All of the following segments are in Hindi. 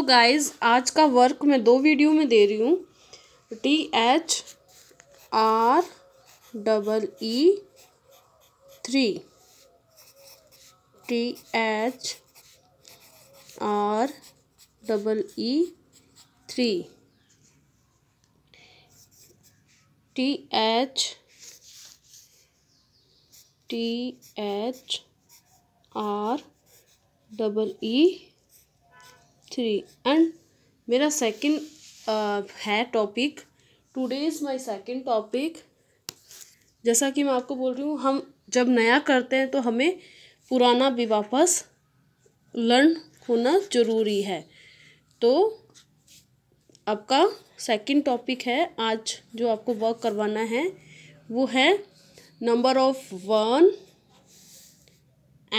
तो गाइज आज का वर्क मैं दो वीडियो में दे रही हूँ T H R double E three T H R double E three T H T H R double E three and मेरा सेकंड uh, है topic today is my second topic जैसा कि मैं आपको बोल रही हूँ हम जब नया करते हैं तो हमें पुराना भी वापस लर्न होना ज़रूरी है तो आपका सेकंड टॉपिक है आज जो आपको वर्क करवाना है वो है number of one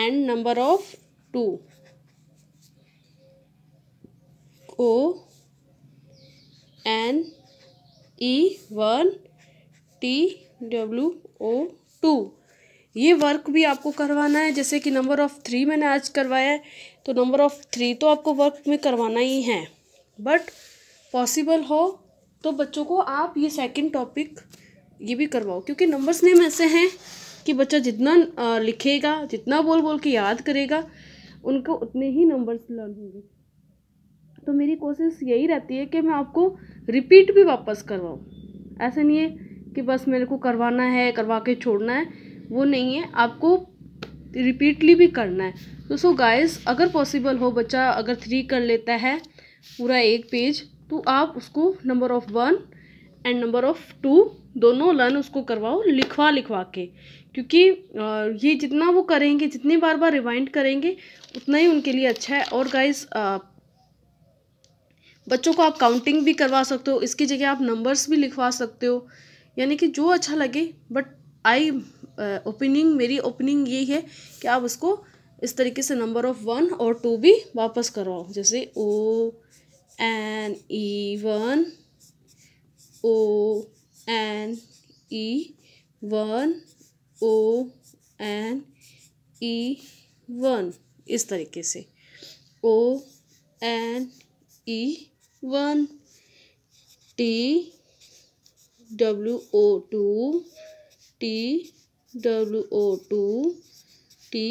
and number of two O N E one T W O two ये वर्क भी आपको करवाना है जैसे कि नंबर ऑफ़ थ्री मैंने आज करवाया है तो नंबर ऑफ़ थ्री तो आपको वर्क में करवाना ही है बट पॉसिबल हो तो बच्चों को आप ये सेकंड टॉपिक ये भी करवाओ क्योंकि नंबर्स नेम ऐसे हैं कि बच्चा जितना लिखेगा जितना बोल बोल के याद करेगा उनको उतने ही नंबर्स लर्न होंगे तो मेरी कोशिश यही रहती है कि मैं आपको रिपीट भी वापस करवाऊँ ऐसा नहीं है कि बस मेरे को करवाना है करवा के छोड़ना है वो नहीं है आपको रिपीटली भी करना है तो सो गाइस अगर पॉसिबल हो बच्चा अगर थ्री कर लेता है पूरा एक पेज तो आप उसको number of one and number of two दोनों लर्न उसको करवाओ लिखवा लिखवा के क्योंकि ये जितना वो करेंगे जितनी बार बार रिवाइंड करेंगे उतना ही उनके लिए अच्छा है और गाइस बच्चों को आप काउंटिंग भी करवा सकते हो इसकी जगह आप नंबर्स भी लिखवा सकते हो यानी कि जो अच्छा लगे बट आई ओपनिंग मेरी ओपनिंग ये है कि आप उसको इस तरीके से नंबर ऑफ वन और टू भी वापस करवाओ जैसे O N E one O N E one O N E one इस तरीके से O N E one T W O two T W O two T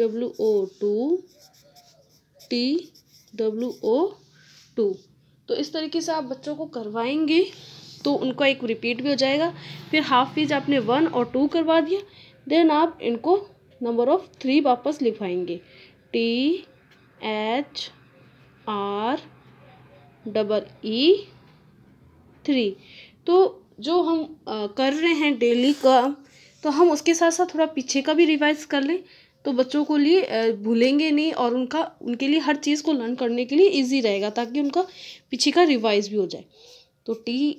W O two T W O two तो इस तरीके से आप बच्चों को करवाएंगे तो उनका एक रिपीट भी हो जाएगा फिर हाफ पेज आपने वन और टू करवा दिया देन आप इनको नंबर ऑफ थ्री वापस लिखवाएंगे T H R double E three तो जो हम आ, कर रहे हैं डेली का तो हम उसके साथ साथ थोड़ा पीछे का भी रिवाइज कर लें तो बच्चों को लिए भूलेंगे नहीं और उनका उनके लिए हर चीज़ को लर्न करने के लिए इजी रहेगा ताकि उनका पीछे का रिवाइज भी हो जाए तो T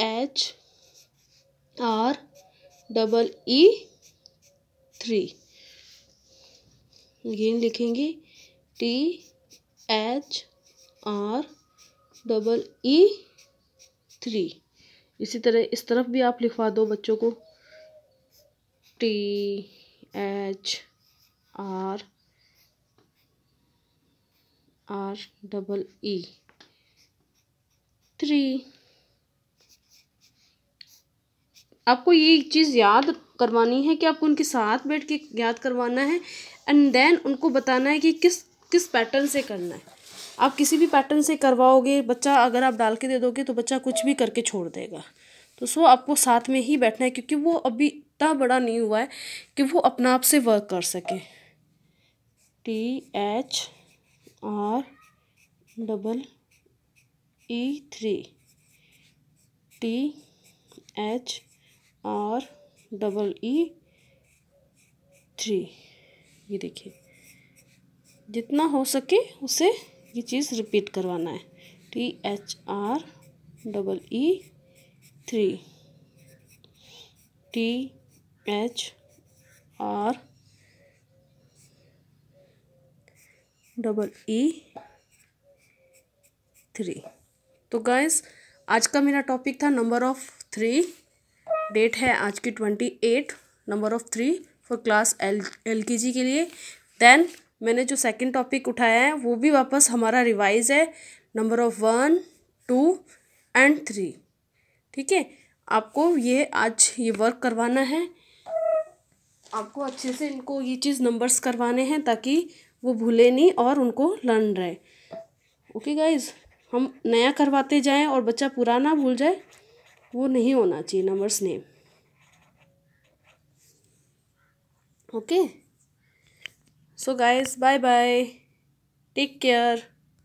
H R double E three again लिखेंगे T H R double E three इसी तरह इस तरफ भी आप लिखवा दो बच्चों को T H R R double E three आपको ये चीज़ याद करवानी है कि आपको उनके साथ बैठ के याद करवाना है एंड देन उनको बताना है कि किस किस पैटर्न से करना है आप किसी भी पैटर्न से करवाओगे बच्चा अगर आप डाल के दे दोगे तो बच्चा कुछ भी करके छोड़ देगा तो सो आपको साथ में ही बैठना है क्योंकि वो अभी इतना बड़ा नहीं हुआ है कि वो अपना आप से वर्क कर सके T H R double E three T H R double E three ये देखिए जितना हो सके उसे ये चीज़ रिपीट करवाना है T H R double E three T H R double E three तो गाइस आज का मेरा टॉपिक था नंबर ऑफ थ्री डेट है आज की twenty eight number of three for class L L K G के लिए देन मैंने जो सेकंड टॉपिक उठाया है वो भी वापस हमारा रिवाइज है number of one two and three ठीक है आपको ये आज ये वर्क करवाना है आपको अच्छे से इनको ये चीज़ नंबर्स करवाने हैं ताकि वो भूले नहीं और उनको लर्न रहे ओके गाइज हम नया करवाते जाएं और बच्चा पुराना भूल जाए वो नहीं होना चाहिए numbers name okay okay? so guys bye bye take care